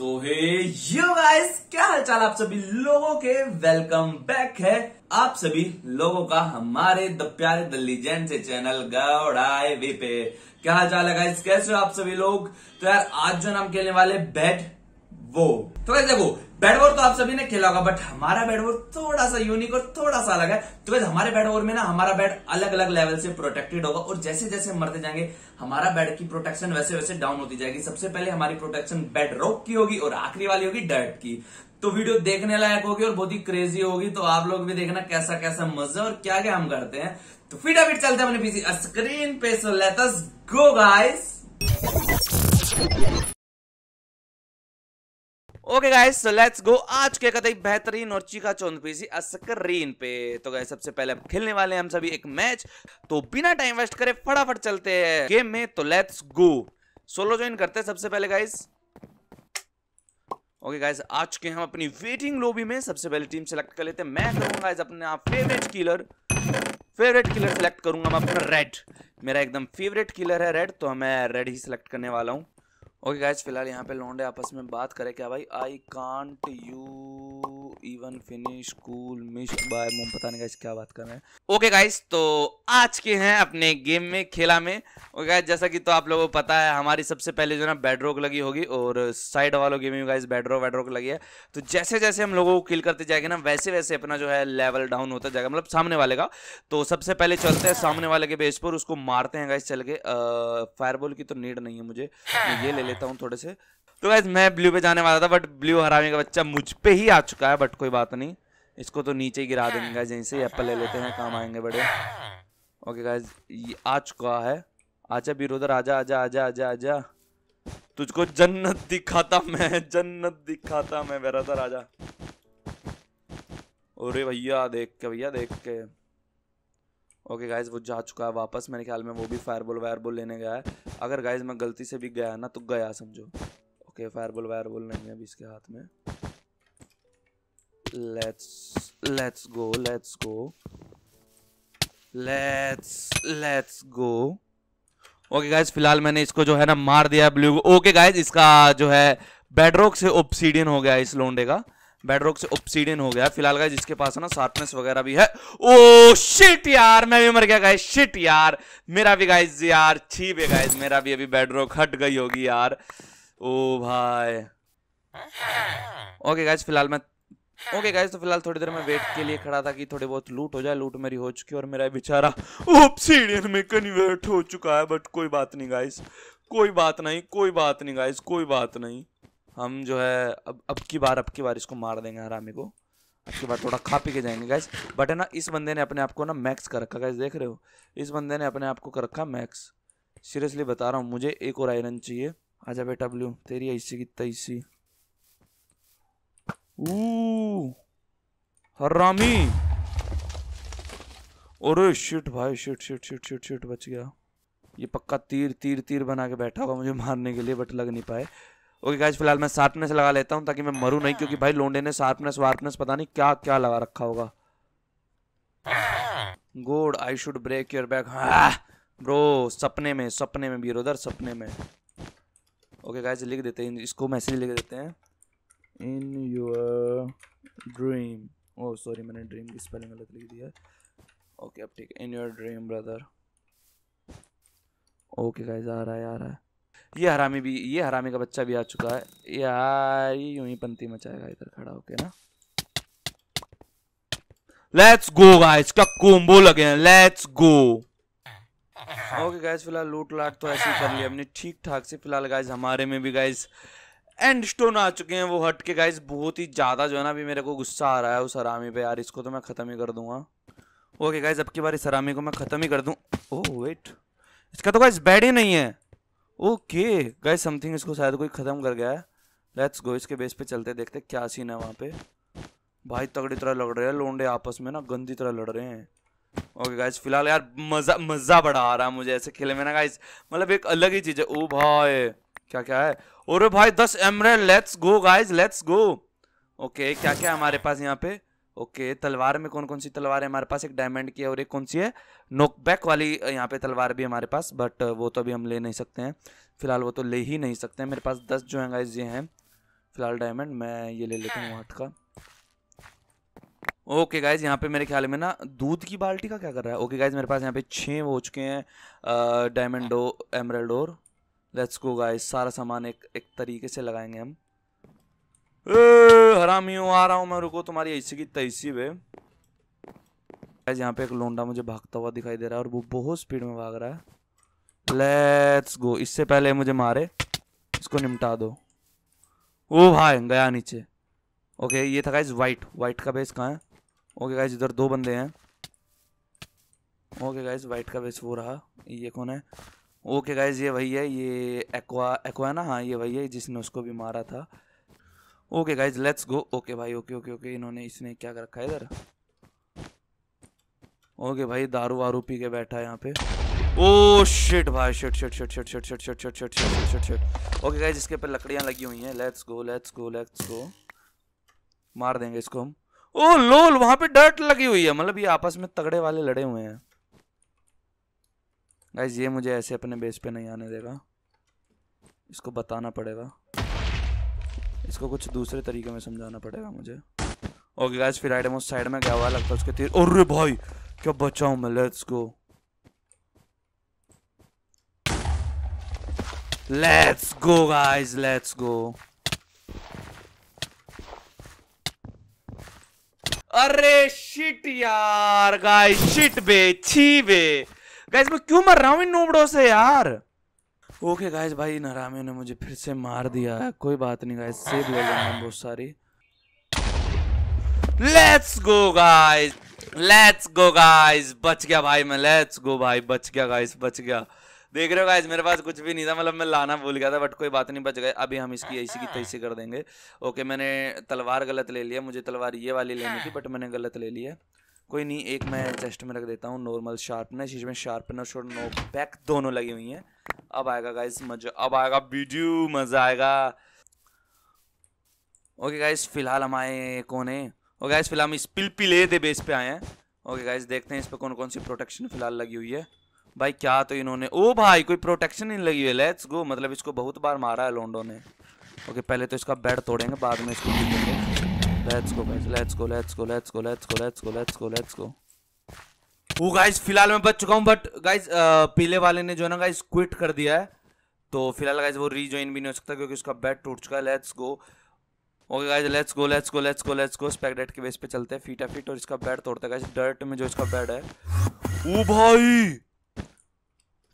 तो हे yo guys क्या हालचाल आप सभी लोगों के वेलकम बैक है आप सभी लोगों का हमारे द प्यारे द लीजेंड से चैनल गौड़ाए वे पे क्या हालचाल है गाइस कैसे हो आप सभी लोग तो यार आज जो नाम खेलने वाले बैट वो तो देखो बैडवोर तो आप सभी ने खेला होगा बट हमारा बैडवोर थोड़ा सा यूनिक और थोड़ा सा अलग है तो वैसे हमारे बैडवोर में ना हमारा बैड अलग अलग लेवल से प्रोटेक्टेड होगा और जैसे जैसे हम मरते जाएंगे हमारा बैड की प्रोटेक्शन वैसे वैसे डाउन होती जाएगी सबसे पहले हमारी प्रोटेक्शन बेड रॉक की होगी और आखिरी वाली होगी डर्ट की तो वीडियो देखने लायक होगी और बहुत ही क्रेजी होगी तो आप लोग भी देखना कैसा कैसा मजा और क्या क्या हम करते हैं तो फिटाफिट चलते हैं अपने पीछे स्क्रीन पे so let us go guys okay guys so let's go आज के कतई बेहतरीन और चीका चौंद पीसी अस्करीन पे तो गाइस सबसे पहले अब खेलने वाले हैं हम सभी एक मैच तो बिना टाइम वेस्ट करे फटाफट चलते हैं गेम में तो लेट्स गो सोलो ज्वाइन करते हैं सबसे पहले गाइस ओके गाइस आज के हम अपनी वेटिंग लोबी में सबसे पहले टीम सेलेक्ट कर लेते हैं मैं करूंगा गाइस अपने आप favourite killer favourite killer select करूंगा मैं अपना रेड मेरा एकदम फेवरेट किलर है रेड तो मैं रेड ही सेलेक्ट करने वाला हूं ओके गाइज फिलहाल यहाँ पे लौंडे आपस में बात करें क्या भाई I can't you even finish cool miss bye mom पता नहीं गाइस क्या बात कर रहे हैं ओके गाइस तो आज के हैं अपने गेम में खेला में ओके गाइस जैसा कि तो आप लोगों को पता है हमारी सबसे पहले जो ना बेडरोक लगी होगी और साइड वालों गेम में गाइस बेडरोक वेडरोक लगी है तो जैसे जैसे हम लोगों को किल करते जाएंगे ना वैसे वैसे अपना जो है लेवल डाउन होता जाएगा मतलब सामने वाले का तो सबसे पहले चलते हैं सामने वाले के बेस पर उसको मारते हैं गाइस चल के फायरबॉल की तो नीड नहीं है मुझे ये ले लेता हूँ थोड़े से तो गैस मैं ब्लू पे जाने वाला था बट ब्लू हराने का बच्चा मुझ पे ही आ चुका है बट कोई बात नहीं इसको तो नीचे गिरा देंगे जहीं से एप्पल ले लेते हैं काम आएंगे बड़े ओके गैस ये आ चुका है आजा बीर उधर आजा आजा आजा आजा आजा तुझको जन्नत दिखाता मैं जन्नत दिखाता मैं मेरा सर आजा अरे भैया देख के भैया देख के ओके गाइज वो जा चुका है वापस मेरे ख्याल में वो भी फायरबॉल वायरबॉल लेने गया है अगर गाइज मैं गलती से भी गया ना तो गया समझो ओके फायरबॉल वायरबॉल नहीं है अभी इसके हाथ में let's let's go let's go let's let's go okay guys फिलहाल मैंने इसको जो है ना मार दिया ब्लू को ओके गाइज इसका जो है बेडरॉक से ओप्सीडियन हो गया इस लोंडे का बेडरॉक से ओप्सीडियन हो गया फिलहाल गाइज इसके पास है ना शार्पनेस वगैरह भी है ओ oh, शिट यार मैं भी मर गया गाइज शिट यार मेरा भी गाइज यार छी बे गाइज मेरा भी अभी बेडरॉक हट गई होगी यार ओ भाई ओके गाइज फिलहाल मैं ओके गाइज तो फिलहाल थोड़ी देर में वेट के लिए खड़ा था कि थोड़ी बहुत लूट हो जाए लूट मेरी हो चुकी और मेरा बेचारा ओपसीडियन में कन्वर्ट हो चुका है बट कोई बात नहीं गाइज कोई बात नहीं कोई बात नहीं गाइज कोई बात नहीं हम जो है अब अब की बार अब की बार इसको मार देंगे हरामी को की बार थोड़ा खा पी के जाएंगे गाइज बट है ना इस बंदे ने अपने आप को ना मैक्स कर रखा गाइज देख रहे हो इस बंदे ने अपने आप को कर रखा मैक्स सीरियसली बता रहा हूँ मुझे एक और आयरन चाहिए आजा बेटा ब्लू तेरी ऐसी की तैसी हरामी अरे शिट भाई shit shit shit shit shit बच गया ये पक्का तीर तीर तीर बना के बैठा हुआ मुझे मारने के लिए बट लग नहीं पाए ओके गाइस फिलहाल मैं शार्पनेस लगा लेता हूँ ताकि मैं मरूँ नहीं क्योंकि भाई लोंडे ने शार्पनेस वार्पनेस पता नहीं क्या क्या लगा रखा होगा god I should break your bag bro सपने में सपने में बीरोधर सपने में ओके गाइज लिख देते हैं इसको मैसेज लिख देते हैं in your dream oh sorry मैंने ड्रीम की स्पेलिंग गलत लिख दिया ओके अब ठीक है in your dream brother okay guys आ रहा है आ रहा है ये हरामी भी ये हरामी का बच्चा भी आ चुका है यार ये यूं ही पंती मचाएगा इधर खड़ा होके ना लेट्स गो गाइस क्या कोम्बो लगे हैं लेट्स गो ओके गाइस फिलहाल लूट लाट तो ऐसे ही कर लिया हमने ठीक ठाक से फिलहाल गाइस हमारे में भी गाइज एंड स्टोन आ चुके हैं वो हट के गाइस बहुत ही ज़्यादा जो है ना अभी मेरे को गुस्सा आ रहा है उस हरामी पे यार इसको तो मैं ख़त्म ही कर दूंगा ओके गाइज अब की बार इस हरामी को मैं ख़त्म ही कर दूं ओह oh, वेट इसका तो गाइज बैड ही नहीं है ओके गाइज समथिंग इसको शायद कोई ख़त्म कर गया है लेट्स गो इसके बेस पे चलते देखते क्या सीन है वहाँ पे भाई तगड़ी तरह लड़ रहे हैं लोंडे आपस में ना गंदी तरह लड़ रहे हैं ओके गाइज फिलहाल यार मज़ा मज़ा बड़ा आ रहा है मुझे ऐसे खेले में ना गाइज मतलब एक अलग ही चीज़ है ओ भाई क्या क्या है और भाई दस एमरे let's go guys let's go okay क्या क्या है हमारे पास यहाँ पे ओके तलवार में कौन कौन सी तलवार है हमारे पास एक डायमंड की है और एक कौन सी है नोकबैक वाली यहाँ पे तलवार भी हमारे पास बट वो तो अभी हम ले नहीं सकते हैं फिलहाल वो तो ले ही नहीं सकते हैं मेरे पास दस जो है गाइज ये हैं फिलहाल डायमंड मैं ये ले लेता हूँ हाँ। हाथ का ओके गाइज यहाँ पे मेरे ख्याल में ना दूध की बाल्टी का क्या कर रहा है ओके गाइज मेरे पास यहाँ पे छः हो चुके हैं डायमंडो एमरल्ड और लेट्स गो गाइज सारा सामान एक एक तरीके से लगाएंगे हम हरामी हूँ आ रहा हूँ मैं रुको तुम्हारी ऐसी की तैसी वे गाइज यहाँ पे एक लोंडा मुझे भागता हुआ दिखाई दे रहा है और वो बहुत स्पीड में भाग रहा है लेट्स गो इससे पहले मुझे मारे इसको निपटा दो ओ भाई गया नीचे ओके ये था गाइज वाइट वाइट का बेस कहाँ है ओके गाइज इधर दो बंदे हैं ओके गाइज वाइट का वेस वो रहा ये कौन है ओके गाइज ये वही है ये एक्वा एक्वा है ना हाँ ये वही है जिसने उसको भी मारा था okay guys let's go okay भाई ओके ओके ओके इन्होंने इसने क्या कर रखा है इधर ओके भाई दारू वारू पी के बैठा है यहाँ पे ओ शिट भाई shit shit shit shit shit shit shit shit shit shit shit shit okay guys इसके पर लकड़ियाँ लगी हुई हैं let's go let's go let's go मार देंगे इसको हम ओ लोल वहां पे डर्ट लगी हुई है मतलब ये आपस में तगड़े वाले लड़े हुए हैं गाइज ये मुझे ऐसे अपने बेस पे नहीं आने देगा इसको बताना पड़ेगा इसको कुछ दूसरे तरीके में समझाना पड़ेगा मुझे ओके गाइज फिर आइडम उस साइड में क्या हुआ लगता है उसके तीर अरे भाई क्या बचाऊ मैं let's go let's go guys let's go अरे शिट यार गाइस शिट बे छी बे गाइस मैं क्यों मर रहा हूँ इन नोबड़ों से यार ओके गाइस भाई इन हरामियों ने मुझे फिर से मार दिया है कोई बात नहीं गाइस सेव ले लेंगे बहुत सारी let's go guys let's go guys बच गया भाई मैं लेट्स गो भाई बच गया गाइस बच गया देख रहे हो गाइज मेरे पास कुछ भी नहीं था मतलब मैं लाना भूल गया था बट कोई बात नहीं बच गए अभी हम इसकी ऐसी की तैसी कर देंगे ओके मैंने तलवार गलत ले लिया मुझे तलवार ये वाली लेनी थी बट मैंने गलत ले लिया कोई नहीं एक मैं चेस्ट में रख देता हूँ नॉर्मल शार्पनर इसमें शार्पनर शोर नो पैक दोनों लगी हुई हैं अब आएगा गाइज मजा अब आएगा वीडियो मज़ा आएगा ओके गाइज फिलहाल हम आए कौन है ओके गाइज फिलहाल हम इस पिल पिले दे बेस पे आए हैं ओके गाइज देखते हैं इस पर कौन कौन सी प्रोटेक्शन फिलहाल लगी हुई है भाई क्या तो इन्होंने ओ भाई कोई प्रोटेक्शन नहीं लगी हुई लेट्स गो मतलब इसको बहुत बार मारा है लोंडो ने ओके पहले तो इसका बेड तोड़ेंगे बाद में इसको let's go guys let's go let's go let's go let's go let's go let's go let's go वो गाइस फिलहाल मैं बच चुका हूँ बट गाइस पीले वाले ने जो है ना गाइस क्विट कर दिया है तो फिलहाल गाइस वो रीजॉइन भी नहीं हो सकता क्योंकि उसका बेड टूट चुका है let's go okay guys let's go let's go let's go let's go स्पेगडेट के बेस पे चलते हैं फीटा फीट और इसका बेड तोड़ते हैं गाइज डर्ट में जो इसका बेड है ओ भाई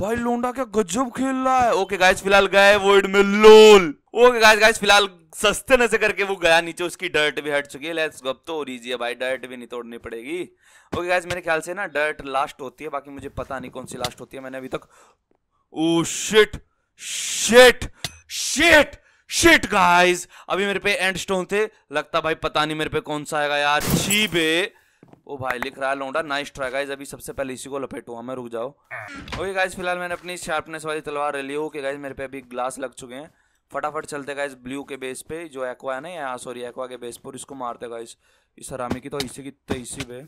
भाई लोंडा क्या गजब खेल रहा है ओके गाइस फिलहाल गए वर्ड में लोल ओके गाइस गाइस फिलहाल सस्ते नशे करके वो गया नीचे उसकी डर्ट भी हट चुकी है लेट्स गो तो हो है भाई डर्ट भी नहीं तोड़नी पड़ेगी ओके गाइस मेरे ख्याल से ना डर्ट लास्ट होती है बाकी मुझे पता नहीं कौन सी लास्ट होती है मैंने अभी तक oh shit shit shit shit guys अभी मेरे पे एंड स्टोन थे लगता भाई पता नहीं मेरे पे कौन सा आएगा यार छी बे ओ भाई लिख रहा है लौंडा नाइस ट्राई गाइज अभी सबसे पहले इसी को लपेटो हमें हाँ, रुक जाओ ओके गाइज फिलहाल मैंने अपनी शार्पनेस वाली तलवार ले ली ओके गाइज मेरे पे अभी ग्लास लग चुके हैं फटाफट चलते गाइज ब्लू के बेस पे जो एक्वा है ना यहाँ सॉरी एक्वा के बेस पर इसको मारते गाइज इस हरामी की तो इसी की तेईसी पे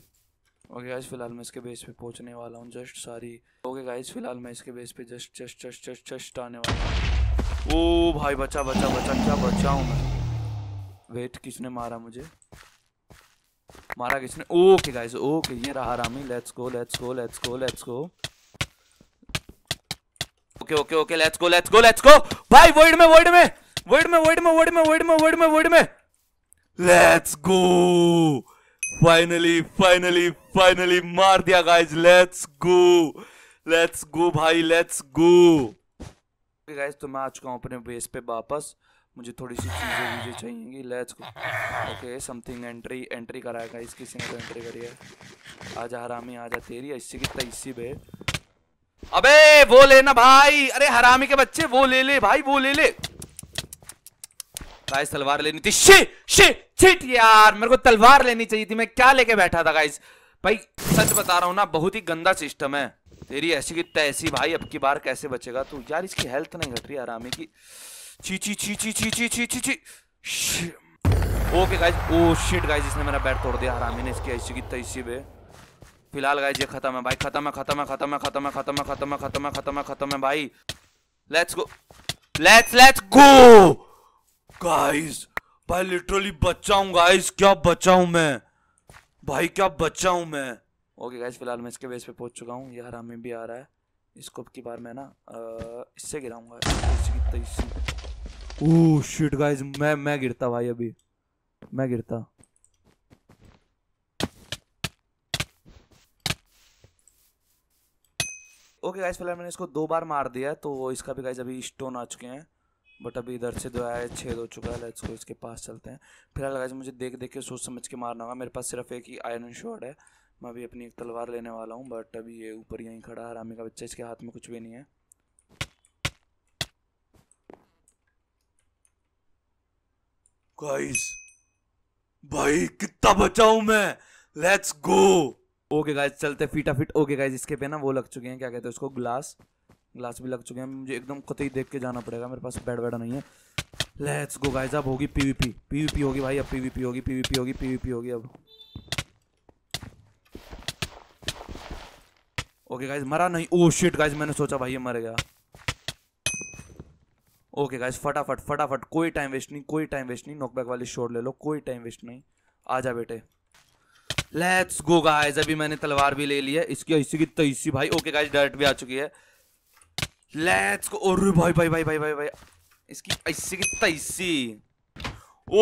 ओके गाइज फिलहाल मैं इसके बेस पे पहुंचने वाला हूँ जस्ट सारी ओके गाइज फिलहाल मैं इसके बेस पे just just just just just आने वाला हूँ ओ भाई बचा बचा बचा क्या बचा हूँ मैं वेट किसने मारा मुझे मारा किसने ओके गाइस ओके ये रहा रामी let's go let's go let's go let's go okay okay okay let's go let's go let's go भाई वर्ल्ड में वर्ल्ड में वर्ल्ड में वर्ल्ड में वर्ल्ड में वर्ल्ड में वर्ल्ड में वर्ल्ड में let's go finally finally finally मार दिया guys let's go let's go भाई लेट्स गो ओके गाइस तो मैं आ चुका हूं अपने बेस पे वापस मुझे थोड़ी सी चीज़ें मुझे चाहिएगी let's go okay something entry entry कराएगा इस किसी ने तो एंट्री करी है आ जा हरामी आ जा तेरी ऐसी की तैसी बे अबे वो लेना भाई अरे हरामी के बच्चे वो ले ले भाई वो ले ले गाइस तलवार लेनी थी शे शे चिट यार मेरे को तलवार लेनी चाहिए थी मैं क्या लेके बैठा था गाइस भाई सच बता रहा हूँ ना बहुत ही गंदा सिस्टम है तेरी ऐसी की तैसी भाई अब की बार कैसे बचेगा तू यार इसकी हेल्थ नहीं घट रही हरामी की ची ची ची ची ची ची ची ची ची okay guys oh shit guys इसने मेरा बैट तोड़ दिया हरामी ने इसकी ऐसी की तैसी पे फिलहाल गाइज ये खत्म है भाई खत्म है खत्म है खत्म है खत्म है खत्म है खत्म है खत्म है खत्म है खत्म है भाई let's go let's let's go guys भाई लिटरली बचा हूँ गाइज क्या बचा हूँ मैं भाई क्या बचा हूँ मैं ओके गाइज फिलहाल मैं इसके बेस पे पहुंच चुका हूँ ये हरामी भी आ रहा है इसको की बार मैं ना इससे गिराऊंगा इसी की तैसी शिट गाइस मैं मैं गिरता भाई अभी मैं गिरता ओके गाइस फिलहाल मैंने इसको दो बार मार दिया तो इसका भी गाइस अभी स्टोन आ चुके हैं बट अभी इधर से दो आए छेद हो चुका है लेट्स गो इसके पास चलते हैं फिलहाल गाइस मुझे देख देख के सोच समझ के मारना होगा मेरे पास सिर्फ एक ही आयरन शॉर्ट है मैं अभी अपनी एक तलवार लेने वाला हूँ बट अभी ये ऊपर यहीं खड़ा है रामी का बच्चा इसके हाथ में कुछ भी नहीं है गाइस भाई कितना बचाऊ मैं लेट्स गो ओके गाइस चलते फिट ओके गाइस इसके पे ना वो लग चुके हैं क्या कहते हैं उसको ग्लास ग्लास भी लग चुके हैं मुझे एकदम कतई देख के जाना पड़ेगा मेरे पास बेड वेड नहीं है लेट्स गो गाइस अब होगी पीवीपी पीवीपी होगी भाई अब पीवीपी होगी पीवीपी होगी पीवीपी होगी अब ओके गाइस मरा नहीं ओ शिट गाइस मैंने सोचा भाई ये मर गया ओके गाइस फटाफट फटाफट कोई टाइम वेस्ट नहीं कोई टाइम वेस्ट नहीं नॉकबैक वाली शोर ले लो कोई टाइम वेस्ट नहीं आ जा बेटे लेट्स गो गाइस अभी मैंने तलवार भी ले ली है इसकी इसी की तैसी तो भाई ओके गाइस डायरेक्ट भी आ चुकी है लेट्स गो और भाई भाई भाई भाई भाई भाई इसकी ऐसी की तैसी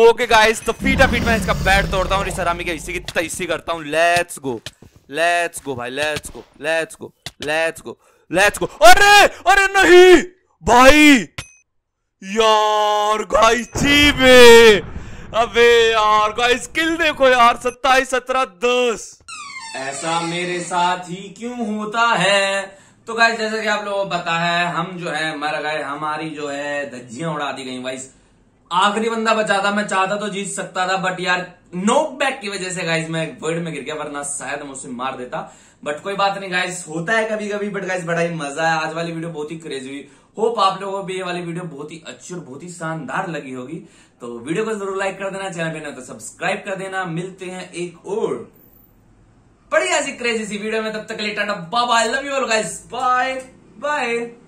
ओके गाइस तो, तो फीटा फीट मैं इसका बैट तोड़ता हूँ और इस की ऐसी तो की तैसी करता हूँ लेट्स गो लेट्स गो भाई let's go let's go let's go let's go अरे अरे नहीं भाई यार गाइस अबे यार गाइस स्किल देखो यार सत्ताईस सत्रह दस ऐसा मेरे साथ ही क्यों होता है तो गाइस जैसा कि आप लोगों को पता है हम जो है मर गए हमारी जो है धज्जियां उड़ा दी गई गाइस आखिरी बंदा बचा था मैं चाहता तो जीत सकता था बट यार नोक बैक की वजह से गाइस मैं वर्ड में गिर गया वरना शायद मैं उसे मार देता बट कोई बात नहीं गाइस होता है कभी कभी बट गाइस बड़ा ही मजा है आज वाली वीडियो बहुत ही क्रेजी हुई होप आप लोगों को भी ये वाली वीडियो बहुत ही अच्छी और बहुत ही शानदार लगी होगी तो वीडियो को जरूर लाइक कर देना चैनल पे ना तो सब्सक्राइब कर देना मिलते हैं एक और बढ़िया सी क्रेजी सी वीडियो में तब तक लेटा टाटा बाय बाय बाय